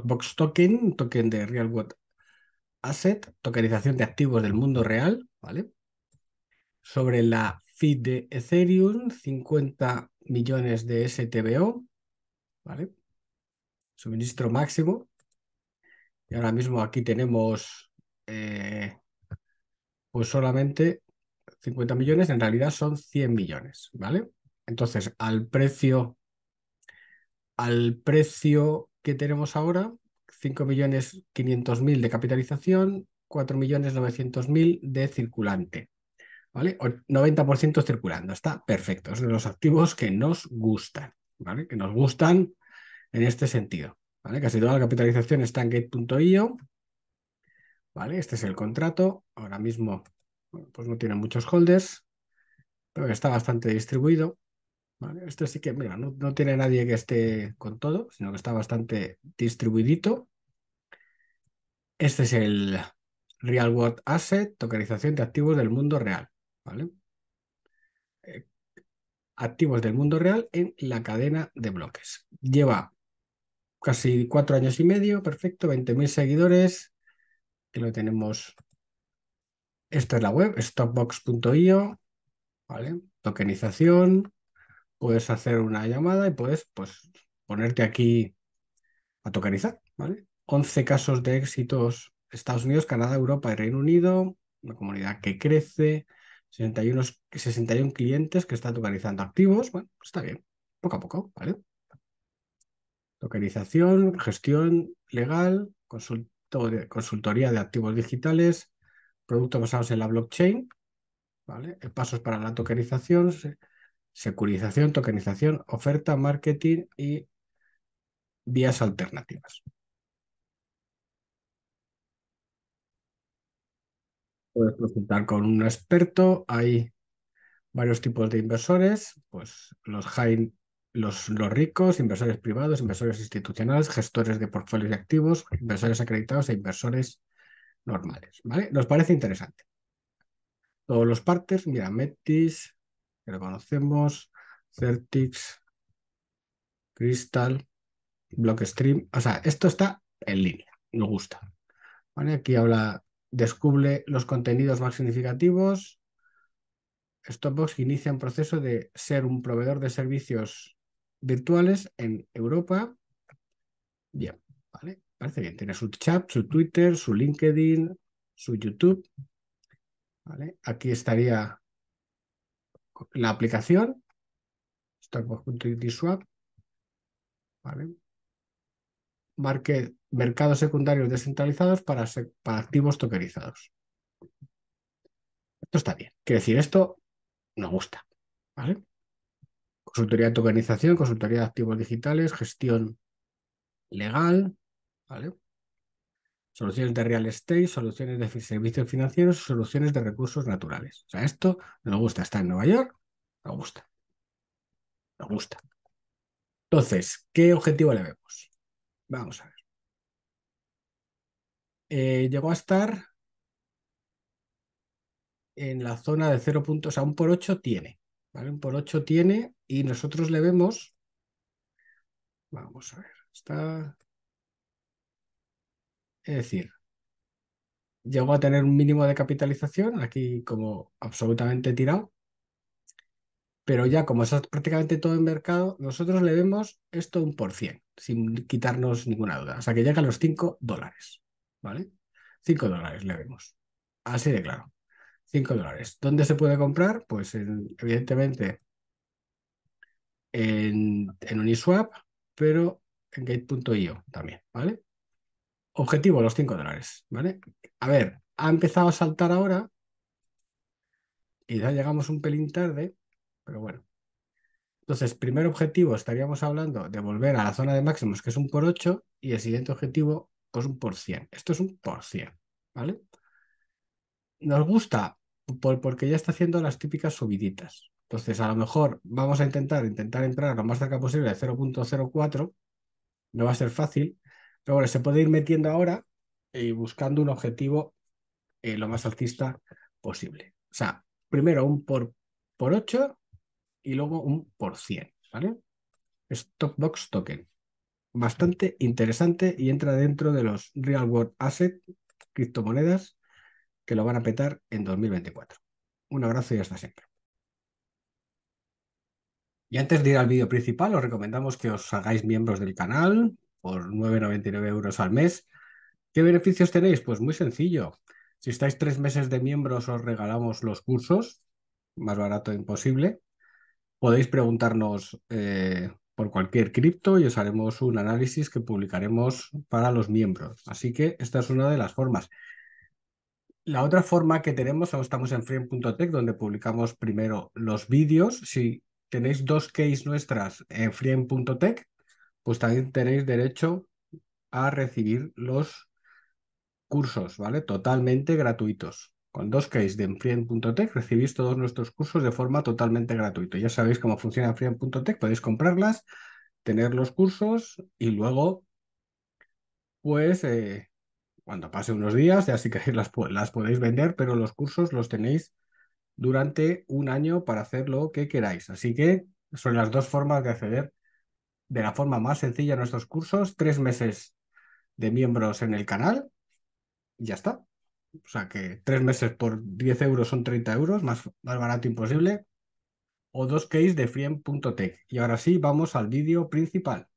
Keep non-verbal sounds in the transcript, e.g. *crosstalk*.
Box Token, token de Real World Asset, tokenización de activos del mundo real, ¿vale? Sobre la feed de Ethereum, 50 millones de STBO, ¿vale? Suministro máximo. Y ahora mismo aquí tenemos eh, pues solamente 50 millones, en realidad son 100 millones, ¿vale? Entonces, al precio, al precio que tenemos ahora, 5.500.000 de capitalización, 4.900.000 de circulante. ¿Vale? 90% circulando, está perfecto. son los activos que nos gustan, ¿vale? Que nos gustan en este sentido, ¿vale? Casi toda la capitalización está en gate.io, ¿vale? Este es el contrato. Ahora mismo, pues no tiene muchos holders, pero está bastante distribuido esto sí que, mira, no, tiene nadie que esté con todo, sino que está bastante distribuidito. Este es el Real World Asset, tokenización de activos del mundo real. ¿vale? Eh, activos del mundo real en la cadena de bloques. Lleva casi cuatro años y medio, perfecto, 20.000 seguidores, que lo tenemos. Esta es la web, stockbox.io, ¿vale? Tokenización, puedes hacer una llamada y puedes pues, ponerte aquí a tokenizar, ¿vale? 11 casos de éxitos, Estados Unidos, Canadá, Europa y Reino Unido, una comunidad que crece, 61, 61 clientes que están tokenizando activos, bueno, está bien, poco a poco, ¿vale? Tokenización, gestión legal, consultoría de activos digitales, productos basados en la blockchain, ¿vale? Pasos para la tokenización, securización, tokenización, oferta, marketing y vías alternativas. Puedes consultar con un experto, hay varios tipos de inversores, pues los los, ricos, inversores privados, inversores institucionales, gestores de portfolios de activos, inversores acreditados e inversores normales. ¿vale? Nos parece interesante. Todos los partes. mira, Metis, que lo conocemos, Certix, Crystal, Blockstream. O sea, esto está en línea, nos gusta. ¿Vale? Aquí habla, descubre los contenidos más significativos. Stopbox inicia un proceso de ser un proveedor de servicios virtuales en Europa. Bien, ¿vale? Parece bien. Tiene su chat, su Twitter, su LinkedIn, su YouTube. ¿Vale? Aquí estaría la aplicación, swap, ¿vale? Marque mercados secundarios descentralizados para, para activos tokenizados. Esto está bien. Quiere decir, esto nos gusta. ¿vale? Consultoría de tokenización, consultoría de activos digitales, gestión legal. ¿vale? soluciones de real estate, soluciones de servicios financieros, soluciones de recursos naturales. O sea, esto nos gusta. Está en Nueva York, nos gusta. Nos gusta. Entonces, ¿qué objetivo le vemos? Vamos a ver. Eh, llegó a estar en la zona de 0. o sea, un por 8 tiene, ¿vale? Un por 8 tiene y nosotros le vemos, vamos a ver, está es decir, llegó a tener un mínimo de capitalización, aquí como absolutamente tirado, pero ya como está prácticamente todo en mercado, nosotros le vemos esto un por cien, sin quitarnos ninguna duda, o sea que llega a los 5 dólares, ¿vale? 5 dólares le vemos, así de claro, 5 dólares. ¿Dónde se puede comprar? Pues evidentemente en, en Uniswap, pero en gate.io también, ¿vale? Objetivo, los 5 dólares, ¿vale? A ver, ha empezado a saltar ahora. Y ya llegamos un pelín tarde, pero bueno. Entonces, primer objetivo, estaríamos hablando de volver a la zona de máximos, que es un por 8, y el siguiente objetivo, pues un por 100. Esto es un por 100, ¿vale? Nos gusta porque ya está haciendo las típicas subiditas. Entonces, a lo mejor vamos a intentar, intentar entrar lo más cerca posible de 0.04. No va a ser fácil, pero bueno, se puede ir metiendo ahora y buscando un objetivo eh, lo más alcista posible. O sea, primero un por, por 8 y luego un por 100, ¿vale? Stockbox Token. Bastante interesante y entra dentro de los Real World Asset, criptomonedas, que lo van a petar en 2024. Un abrazo y hasta siempre. Y antes de ir al vídeo principal, os recomendamos que os hagáis miembros del canal, por 9,99 euros al mes. ¿Qué beneficios tenéis? Pues muy sencillo. Si estáis tres meses de miembros, os regalamos los cursos, más barato imposible. Podéis preguntarnos eh, por cualquier cripto y os haremos un análisis que publicaremos para los miembros. Así que esta es una de las formas. La otra forma que tenemos, estamos en frame.tech, donde publicamos primero los vídeos. Si tenéis dos case nuestras en frame.tech, pues también tenéis derecho a recibir los cursos, ¿vale? Totalmente gratuitos. Con dos case de Enfrien.tech recibís todos nuestros cursos de forma totalmente gratuita. Ya sabéis cómo funciona Enfrien.tech, podéis comprarlas, tener los cursos y luego, pues, eh, cuando pase unos días, ya si que *laughs* las, las podéis vender, pero los cursos los tenéis durante un año para hacer lo que queráis. Así que son las dos formas de acceder de la forma más sencilla nuestros cursos, tres meses de miembros en el canal ya está. O sea que tres meses por 10 euros son 30 euros, más, barato imposible. O dos case de frien.tech. Y ahora sí, vamos al vídeo principal.